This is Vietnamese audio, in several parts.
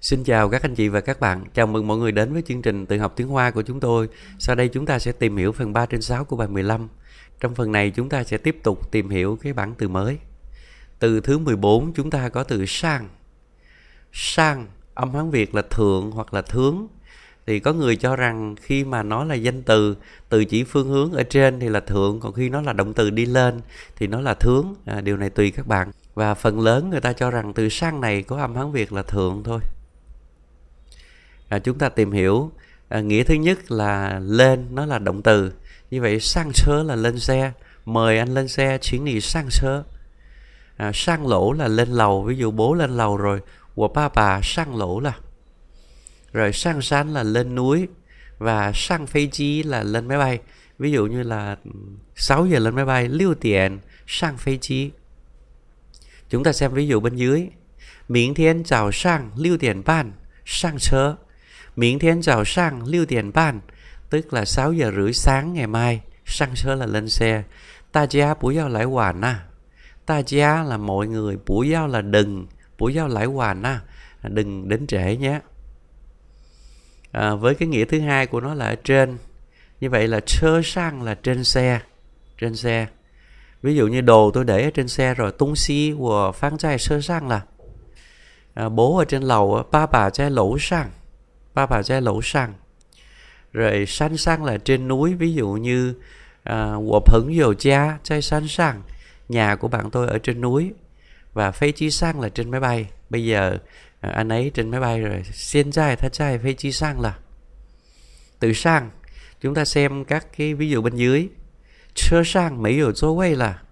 Xin chào các anh chị và các bạn. Chào mừng mọi người đến với chương trình tự học tiếng Hoa của chúng tôi. Sau đây chúng ta sẽ tìm hiểu phần 3 trên 6 của bài 15. Trong phần này chúng ta sẽ tiếp tục tìm hiểu cái bảng từ mới. Từ thứ 14 chúng ta có từ sang. Sang âm Hán Việt là thượng hoặc là thướng. Thì có người cho rằng khi mà nó là danh từ, từ chỉ phương hướng ở trên thì là thượng, còn khi nó là động từ đi lên thì nó là thướng. À, điều này tùy các bạn. Và phần lớn người ta cho rằng từ sang này có âm Hán Việt là thượng thôi à, chúng ta tìm hiểu à, nghĩa thứ nhất là lên nó là động từ như vậy sang sớ là lên xe mời anh lên xe chuyến đi sang sớ à, sang lỗ là lên lầu ví dụ bố lên lầu rồi của ba bà sang lỗ là rồi sang sán là lên núi và sang phi chi là lên máy bay ví dụ như là 6 giờ lên máy bay lưu tiền sang phi chi chúng ta xem ví dụ bên dưới miễn thiên chào sang lưu tiền ban sang sớ 明天早上六点半，tức là sáu giờ rưỡi sáng ngày mai, sang xe là lên xe. Ta giá bú giao lại quả na. Ta giá là mọi người, bú giao là đừng, bú giao lại quả na. Đừng đến trễ nhé. À, với cái nghĩa thứ hai của nó là ở trên. Như vậy là sơ sang là trên xe. Trên xe. Ví dụ như đồ tôi để ở trên xe rồi, tung si của phán trai sơ sang là à, bố ở trên lầu, ba bà trai lỗ sang ba bà gia lẩu sàng rồi san sang là trên núi ví dụ như của hứng dầu cha chai san sang nhà của bạn tôi ở trên núi và phê chi sang là trên máy bay bây giờ à, anh ấy trên máy bay rồi xin chai thay chai phê chi sang là từ sang chúng ta xem các cái ví dụ bên dưới chơ sang mỹ dụ số quay là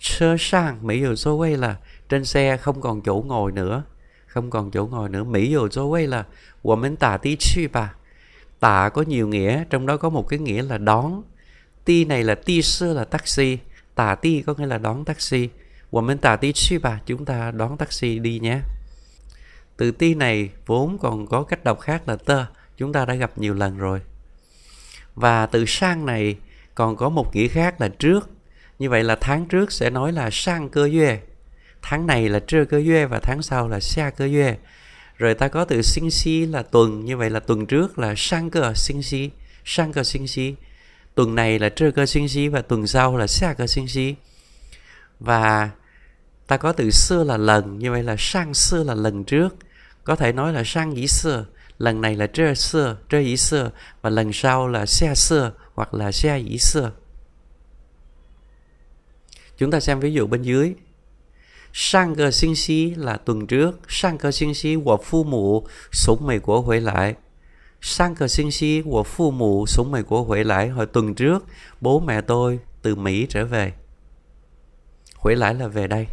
chơ sang mỹ dụ số quay là trên xe không còn chỗ ngồi nữa không còn chỗ ngồi nữa mỹ dù cho quay là của mình tả tí chi bà tả có nhiều nghĩa trong đó có một cái nghĩa là đón ti này là ti sư là taxi tả ti có nghĩa là đón taxi của mình tả tí chi bà chúng ta đón taxi đi nhé từ ti này vốn còn có cách đọc khác là tơ chúng ta đã gặp nhiều lần rồi và từ sang này còn có một nghĩa khác là trước như vậy là tháng trước sẽ nói là sang cơ duệ tháng này là trưa cơ duyê và tháng sau là xa cơ duyê rồi ta có từ sinh si là tuần như vậy là tuần trước là sang cơ sinh si sang cơ sinh si tuần này là trưa cơ sinh si và tuần sau là xa cơ sinh si và ta có từ xưa là lần như vậy là sang xưa là lần trước có thể nói là sang dĩ xưa lần này là trưa xưa trưa dĩ xưa và lần sau là xe xưa hoặc là xe dĩ xưa chúng ta xem ví dụ bên dưới là tuần trước, sang cái sinh sĩ của phụ mụ sống Mỹ Quốc hồi lại. Sang cái sinh sĩ của phụ mụ sống Mỹ Quốc hồi lại hồi tuần trước, bố mẹ tôi từ Mỹ trở về. Hồi lại là về đây.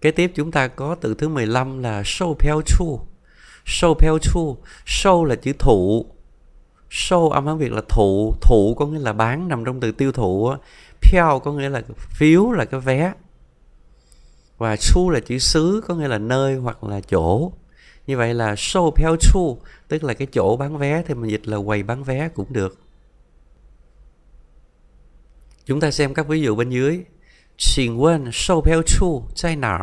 Kế tiếp chúng ta có từ thứ 15 là sâu phèo chu. Sâu phèo chu, sâu là chữ thụ. Sâu âm hán Việt là thụ, thụ có nghĩa là bán nằm trong từ tiêu thụ. Phèo có nghĩa là phiếu là cái vé và su là chữ xứ có nghĩa là nơi hoặc là chỗ như vậy là show peo chu tức là cái chỗ bán vé thì mình dịch là quầy bán vé cũng được chúng ta xem các ví dụ bên dưới xin quên show peo chu chai nở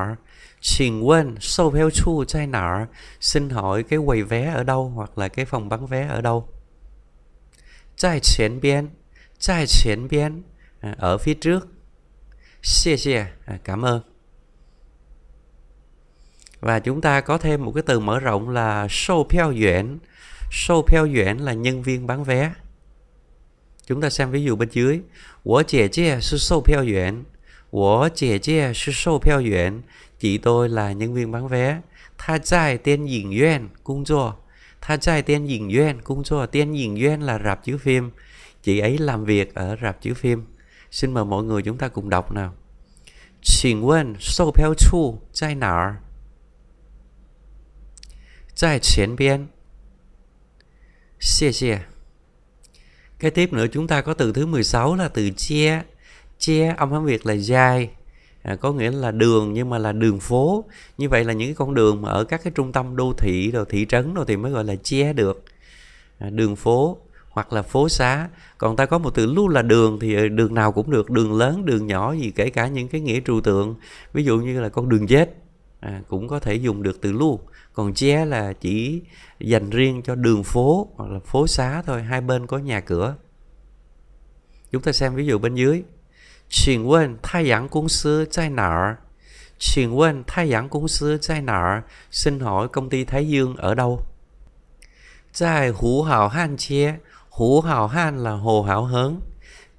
xin quên show peo chu chai nở xin hỏi cái quầy vé ở đâu hoặc là cái phòng bán vé ở đâu chai chén biên chai chén biên à, ở phía trước xie xie à, cảm ơn và chúng ta có thêm một cái từ mở rộng là show phiêu duyễn show phiêu duyễn là nhân viên bán vé chúng ta xem ví dụ bên dưới của trẻ trẻ sư sâu phiêu duyễn của trẻ trẻ sư sâu phiêu duyễn chị tôi là nhân viên bán vé tha dài tiên diễn duyên cung dùa tha dài tiên diễn duyên cung dùa tiên diễn duyên là rạp chiếu phim chị ấy làm việc ở rạp chiếu phim xin mời mọi người chúng ta cùng đọc nào xin quên sâu phiêu chu chai nào 在前边. Xie xie. Cái tiếp nữa chúng ta có từ thứ 16 là từ che. Che âm hán Việt là dài. À, có nghĩa là đường nhưng mà là đường phố như vậy là những cái con đường mà ở các cái trung tâm đô thị rồi thị trấn rồi thì mới gọi là che được à, đường phố hoặc là phố xá còn ta có một từ luôn là đường thì ờ, đường nào cũng được đường lớn đường nhỏ gì kể cả những cái nghĩa trừu tượng ví dụ như là con đường chết à, cũng có thể dùng được từ luôn còn che là chỉ dành riêng cho đường phố hoặc là phố xá thôi hai bên có nhà cửa chúng ta xem ví dụ bên dưới Xin quên thay giảng công sư chai nợ Xin quên thay giảng công sư chai nợ Xin hỏi công ty Thái Dương ở đâu Chai hủ hào han Che Hủ hào han là hồ hảo hớn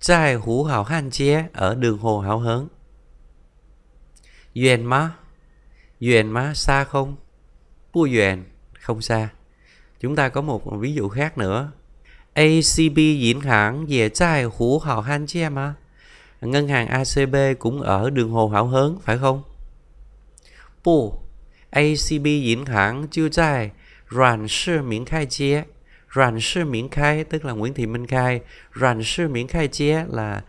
Chai hủ hào han Che ở đường hồ hảo hớn Duyên má Duyên má xa không? Bua Duyên không xa. Chúng ta có một ví dụ khác nữa. ACB diễn hãng về trai hủ hào han chứ em à? Ngân hàng ACB cũng ở đường Hồ Hảo Hớn phải không? Bù, ACB diễn hãng chưa trai Ràn sư miễn khai chia Ràn sư miễn khai tức là Nguyễn Thị Minh Khai Ràn sư miễn khai chia là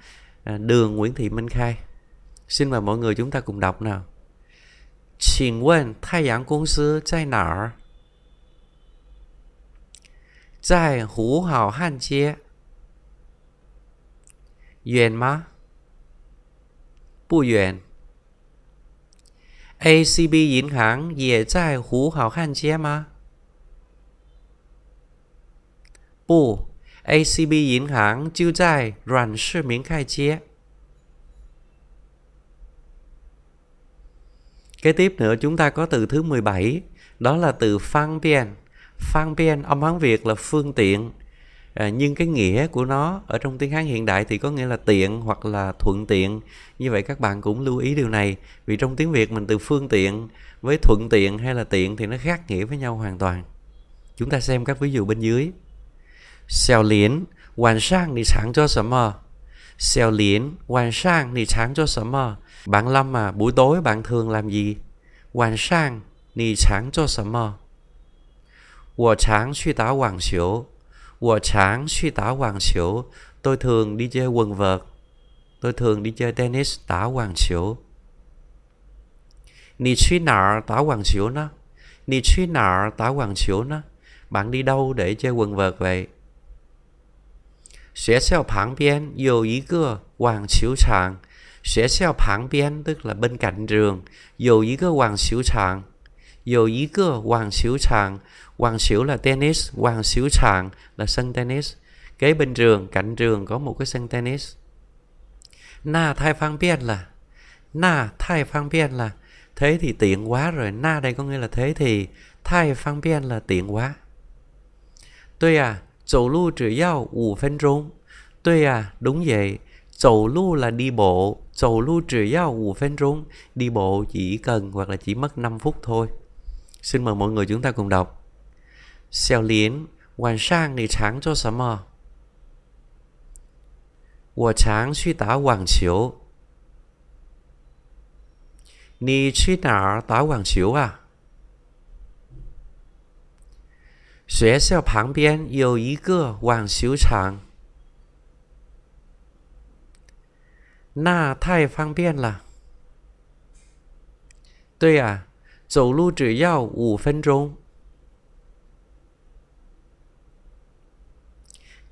à, đường Nguyễn Thị Minh Khai Xin mời mọi người chúng ta cùng đọc nào 请问太阳公司在哪儿？在湖好汉街，远吗？不远。A C B 银行也在湖好汉街吗？不，A C B 银行就在软市明泰街。Kế tiếp nữa chúng ta có từ thứ 17, đó là từ phang biên. Phang biên âm Hán Việt là phương tiện, à, nhưng cái nghĩa của nó ở trong tiếng Hán hiện đại thì có nghĩa là tiện hoặc là thuận tiện. Như vậy các bạn cũng lưu ý điều này, vì trong tiếng Việt mình từ phương tiện với thuận tiện hay là tiện thì nó khác nghĩa với nhau hoàn toàn. Chúng ta xem các ví dụ bên dưới. Xèo liễn, hoàn sang đi sáng cho sớm mờ. Xèo liễn, hoàn sang đi sáng cho sớm mờ. Bạn Lâm à, buổi tối bạn thường làm gì? Hoàng hoàng hoàng sang, cho suy suy gì? 晚上你常做什么？我常去打网球。我常去打网球. Tôi thường đi chơi quần vợt. Tôi thường đi chơi tennis, đá hoàng chiếu. Nì suy nở đá hoàng chiếu nó. Nì suy nở đá hoàng chiếu nó. Bạn đi đâu để chơi quần vợt vậy? Xế xeo phẳng biên, yêu ý cửa, quảng sẽ 学校旁边 tức là bên cạnh trường 有一个网球场，有一个网球场，网球 là tennis, 网球场 là sân tennis. Kế bên trường, cạnh trường có một cái sân tennis. Na thay phang biên là Na thay phang biên là Thế thì tiện quá rồi Na đây có nghĩa là thế thì thay phang biên là tiện quá Tôi à, chỉ 5走路只要五分钟 Tôi à, đúng vậy Chầu lưu là đi bộ, chầu lưu chỉ giao ủ phân trung, đi bộ chỉ cần hoặc là chỉ mất 5 phút thôi. Xin mời mọi người chúng ta cùng đọc. Xeo liến, hoàn sang thì tháng cho sắm mờ. 我常去打网球。你去哪儿打网球啊？学校旁边有一个网球场。那太方便了。对呀、啊，走路只要五分钟。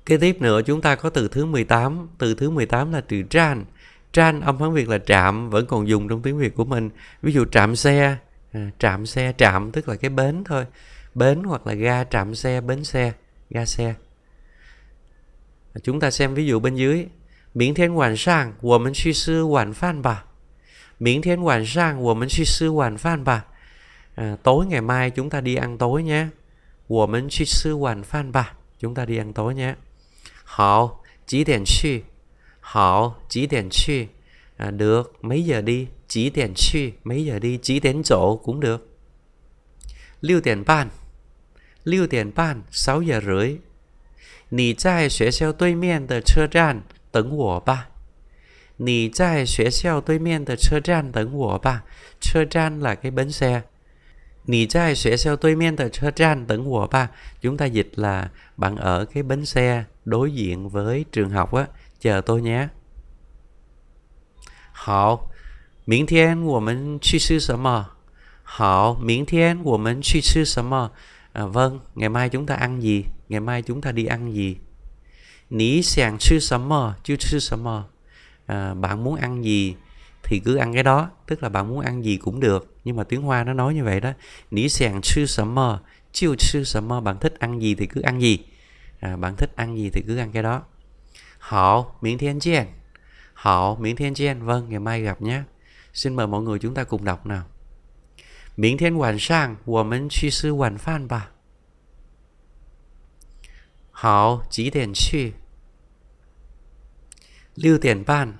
Kế à, tiếp nữa chúng ta có từ thứ 18 Từ thứ 18 là từ tran Tran âm tiếng Việt là trạm Vẫn còn dùng trong tiếng Việt của mình Ví dụ trạm xe à, Trạm xe trạm tức là cái bến thôi Bến hoặc là ga trạm xe bến xe Ga xe Chúng ta xem ví dụ bên dưới 明天晚上我们去吃晚饭吧。Miễn thiên quản sang của mình suy sư hoàn phan bà. À, tối ngày mai chúng ta đi ăn tối nhé. Của mình suy sư hoàn phan bà. Chúng ta đi ăn tối nhé. Hảo, chỉ điểm chi. Hảo, chỉ điểm chi. À, được, mấy giờ đi? Chỉ điểm chi, mấy giờ đi? Chỉ đến chỗ cũng được. Lưu tiền ban. Lưu tiền ban, 6 giờ rưỡi. Nì trai xuế xeo tươi miên tờ chơ tràn. 等我吧。你在学校对面的车站等我吧。车站 là cái bến xe. Nì tôi men tờ chơ tran tận của Chúng ta dịch là bạn ở cái bến xe đối diện với trường học á. Chờ tôi nhé. Hảo, vâng, ngày mai chúng ta ăn gì? Ngày mai chúng ta đi ăn gì? Ní sàng sư sấm mờ, chứ sư sấm mờ. À, bạn muốn ăn gì thì cứ ăn cái đó. Tức là bạn muốn ăn gì cũng được. Nhưng mà tiếng Hoa nó nói như vậy đó. Ní sàng sư sấm mờ, chiêu sư sấm mơ. Bạn thích ăn gì thì cứ ăn gì. À, bạn thích ăn gì thì cứ ăn cái đó. họ miễn thiên chiên. họ miễn thiên chiên. Vâng, ngày mai gặp nhé. Xin mời mọi người chúng ta cùng đọc nào. Miễn thiên hoàn sang, 我们去吃晚饭吧。好，几点去？六点半。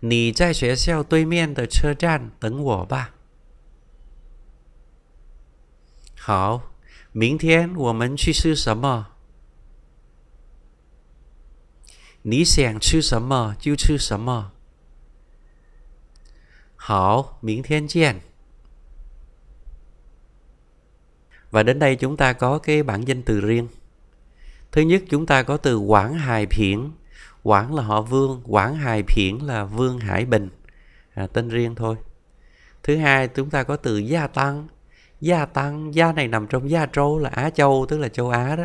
你在学校对面的车站等我吧。好，明天我们去吃什么？你想吃什么就吃什么。好，明天见。Và đến đây chúng ta có cái bản danh từ riêng. Thứ nhất chúng ta có từ Quảng Hài Phiển. Quảng là họ Vương, Quảng Hài Phiển là Vương Hải Bình. À, tên riêng thôi. Thứ hai chúng ta có từ Gia Tăng. Gia Tăng, Gia này nằm trong Gia châu là Á Châu, tức là châu Á đó.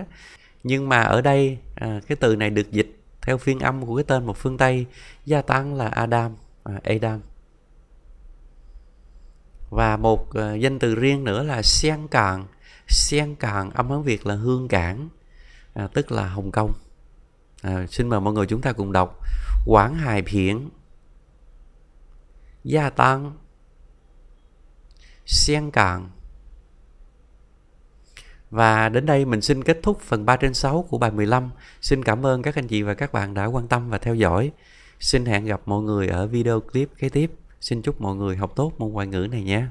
Nhưng mà ở đây à, cái từ này được dịch theo phiên âm của cái tên một phương Tây. Gia Tăng là Adam, à, Adam và một uh, danh từ riêng nữa là sen cạn Siang Cạn âm Hán Việt là Hương Cảng à, tức là Hồng Kông à, xin mời mọi người chúng ta cùng đọc Quảng Hải Phiện Gia Tăng Siang Cạn và đến đây mình xin kết thúc phần 3 trên 6 của bài 15. Xin cảm ơn các anh chị và các bạn đã quan tâm và theo dõi. Xin hẹn gặp mọi người ở video clip kế tiếp. Xin chúc mọi người học tốt môn ngoại ngữ này nhé.